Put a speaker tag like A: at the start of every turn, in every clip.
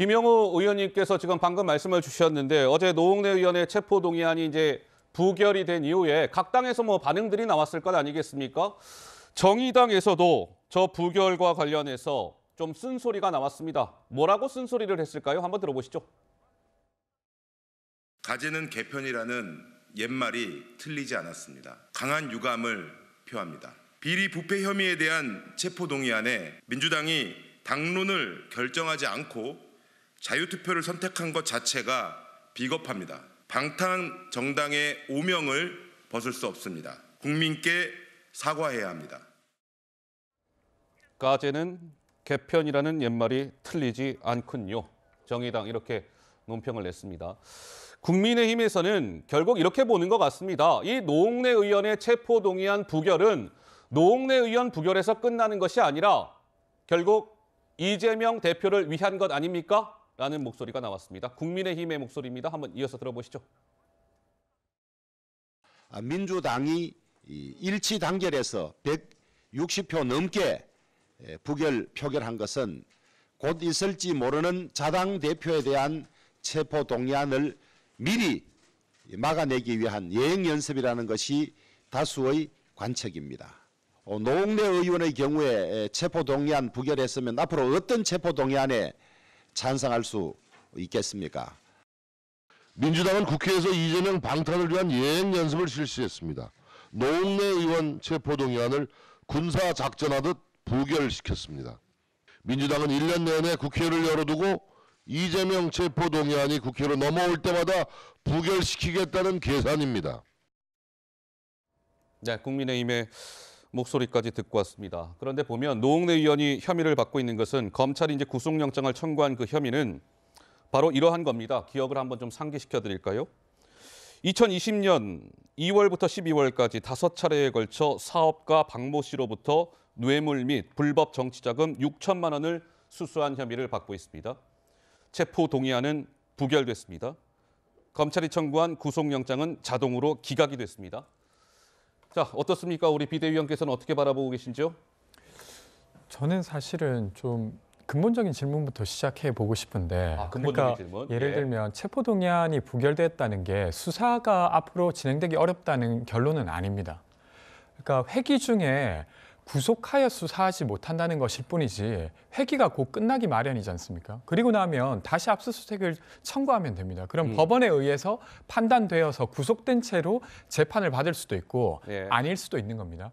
A: 김영우 의원님께서 지금 방금 말씀을 주셨는데 어제 노웅래 의원의 체포 동의안이 이제 부결이 된 이후에 각 당에서 뭐 반응들이 나왔을 것 아니겠습니까? 정의당에서도 저 부결과 관련해서 좀 쓴소리가 나왔습니다. 뭐라고 쓴소리를 했을까요? 한번 들어보시죠. 가재는 개편이라는 옛말이 틀리지 않았습니다. 강한 유감을 표합니다. 비리 부패 혐의에 대한 체포동의안에 민주당이 당론을 결정하지 않고 자유투표를 선택한 것 자체가 비겁합니다. 방탄 정당의 오명을 벗을 수 없습니다. 국민께 사과해야 합니다. 까제는 개편이라는 옛말이 틀리지 않군요. 정의당 이렇게 논평을 냈습니다. 국민의힘에서는 결국 이렇게 보는 것 같습니다. 이 노웅래 의원의 체포동의안 부결은 노웅래 의원 부결에서 끝나는 것이 아니라 결국 이재명 대표를 위한 것 아닙니까? 라는 목소리가 나왔습니다. 국민의힘의 목소리입니다. 한번 이어서 들어보시죠. 아, 민주당이 일치 단결해서 160표 넘게 부결 표결한 것은 곧 있을지 모르는 자당 대표에 대한 체포 동의안을 미리 막아내기 위한 예행 연습이라는 것이 다수의 관측입니다. 어, 노웅래 의원의 경우에 체포 동의안 부결했으면 앞으로 어떤 체포 동의안에 찬성할 수 있겠습니까? 민주당은 국회에서 이재명 방탄을 위한 예행 연습을 실시했습니다. 노웅래 의원 체포동의안을 군사작전하듯 부결시켰습니다. 민주당은 1년 내내 국회를 열어두고 이재명 체포동의안이 국회로 넘어올 때마다 부결시키겠다는 계산입니다. 네, 국민의힘의 목소리까지 듣고 왔습니다. 그런데 보면 노웅래 의원이 혐의를 받고 있는 것은 검찰이 이제 구속영장을 청구한 그 혐의는 바로 이러한 겁니다. 기억을 한번 좀 상기시켜 드릴까요? 2020년 2월부터 12월까지 다섯 차례에 걸쳐 사업가 박 모 씨로부터 뇌물 및 불법 정치자금 6천만 원을 수수한 혐의를 받고 있습니다. 체포 동의안은 부결됐습니다. 검찰이 청구한 구속영장은 자동으로 기각이 됐습니다. 자, 어떻습니까? 우리 비대위원께서는 어떻게 바라보고 계신지요?
B: 저는 사실은 좀 근본적인 질문부터 시작해 보고 싶은데 아, 그러니까 질문? 예를 예. 들면 체포 동의안이 부결됐다는 게 수사가 앞으로 진행되기 어렵다는 결론은 아닙니다. 그러니까 회기 중에 구속하여 수사하지 못한다는 것일 뿐이지 회기가 곧 끝나기 마련이지 않습니까? 그리고 나면 다시 압수수색을 청구하면 됩니다. 그럼 음. 법원에 의해서 판단되어서 구속된 채로 재판을 받을 수도 있고 예. 아닐 수도 있는 겁니다.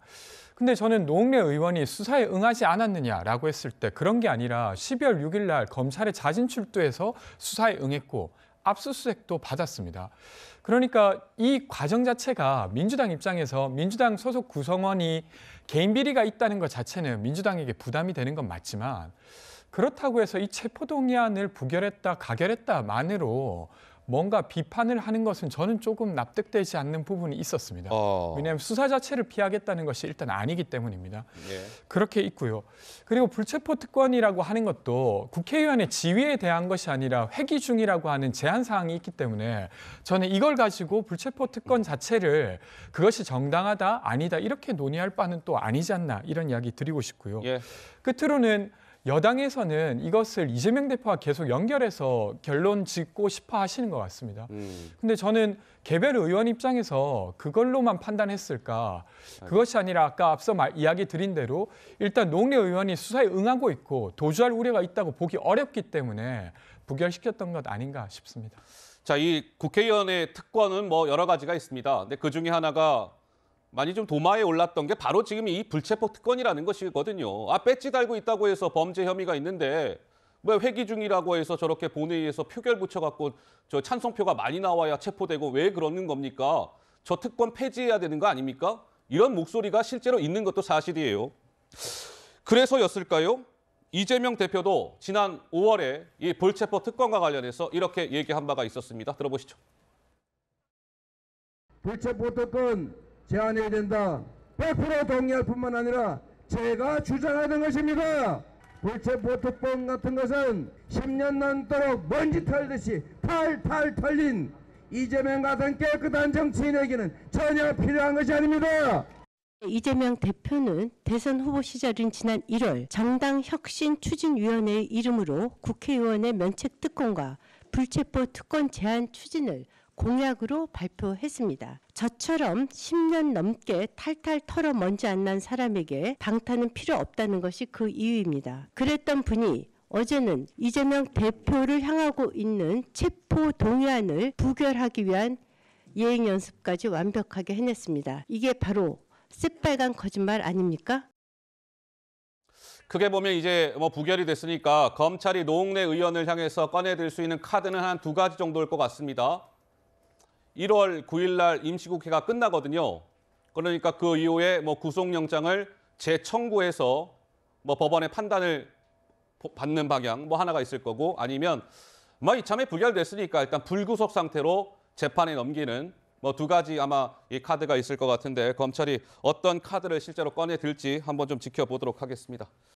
B: 근데 저는 노웅래 의원이 수사에 응하지 않았느냐라고 했을 때 그런 게 아니라 12월 6일 날 검찰의 자진 출두해서 수사에 응했고 압수수색도 받았습니다. 그러니까 이 과정 자체가 민주당 입장에서 민주당 소속 구성원이 개인 비리가 있다는 것 자체는 민주당에게 부담이 되는 건 맞지만 그렇다고 해서 이 체포동의안을 부결했다, 가결했다만으로 뭔가 비판을 하는 것은 저는 조금 납득되지 않는 부분이 있었습니다. 어. 왜냐하면 수사 자체를 피하겠다는 것이 일단 아니기 때문입니다. 예. 그렇게 있고요. 그리고 불체포 특권이라고 하는 것도 국회의원의 지위에 대한 것이 아니라 회기 중이라고 하는 제한 사항이 있기 때문에 저는 이걸 가지고 불체포 특권 자체를 그것이 정당하다 아니다 이렇게 논의할 바는 또 아니지 않나 이런 이야기 드리고 싶고요. 예. 끝으로는 여당에서는 이것을 이재명 대표와 계속 연결해서 결론 짓고 싶어 하시는 것 같습니다. 음. 근데 저는 개별 의원 입장에서 그걸로만 판단했을까? 아. 그것이 아니라 아까 앞서 말, 이야기 드린 대로 일단 농래 의원이 수사에 응하고 있고 도주할 우려가 있다고 보기 어렵기 때문에 부결시켰던 것 아닌가 싶습니다.
A: 자, 이 국회의원의 특권은 뭐 여러 가지가 있습니다. 근데 그 중에 하나가 많이 좀 도마에 올랐던 게 바로 지금 이 불체포 특권이라는 것이거든요. 아 배지 달고 있다고 해서 범죄 혐의가 있는데 왜 회기 중이라고 해서 저렇게 본회의에서 표결 붙여갖고 저 찬성표가 많이 나와야 체포되고 왜 그러는 겁니까? 저 특권 폐지해야 되는 거 아닙니까? 이런 목소리가 실제로 있는 것도 사실이에요. 그래서였을까요? 이재명 대표도 지난 5월에 이 불체포 특권과 관련해서 이렇게 얘기한 바가 있었습니다. 들어보시죠. 불체포 특권 제안해야 된다. 100% 동의할 뿐만 아니라 제가 주장하던 것입니다. 불체 보트병 같은 것은 10년
B: 넘도록 먼지 털듯이 탈탈 털린 이재명 같은 깨끗한 정치인에게는 전혀 필요한 것이 아닙니다.
A: 이재명 대표는 대선 후보 시절인 지난 1월 정당 혁신 추진위원회의 이름으로 국회의원의 면책 특권과 불체포 특권 제한 추진을 공약으로 발표했습니다. 저처럼 10년 넘게 탈탈 털어 먼지 안 난 사람에게 방탄은 필요 없다는 것이 그 이유입니다. 그랬던 분이 어제는 이재명 대표를 향하고 있는 체포 동의안을 부결하기 위한 예행 연습까지 완벽하게 해냈습니다. 이게 바로 새빨간 거짓말 아닙니까? 크게 보면 이제 뭐 부결이 됐으니까 검찰이 노웅래 의원을 향해서 꺼내들 수 있는 카드는 한 두 가지 정도일 것 같습니다. 1월 9일 날 임시국회가 끝나거든요. 그러니까 그 이후에 뭐 구속영장을 재청구해서 뭐 법원의 판단을 받는 방향 뭐 하나가 있을 거고 아니면 뭐 이참에 부결됐으니까 일단 불구속 상태로 재판에 넘기는 뭐 두 가지 아마 이 카드가 있을 것 같은데 검찰이 어떤 카드를 실제로 꺼내들지 한번 좀 지켜보도록 하겠습니다.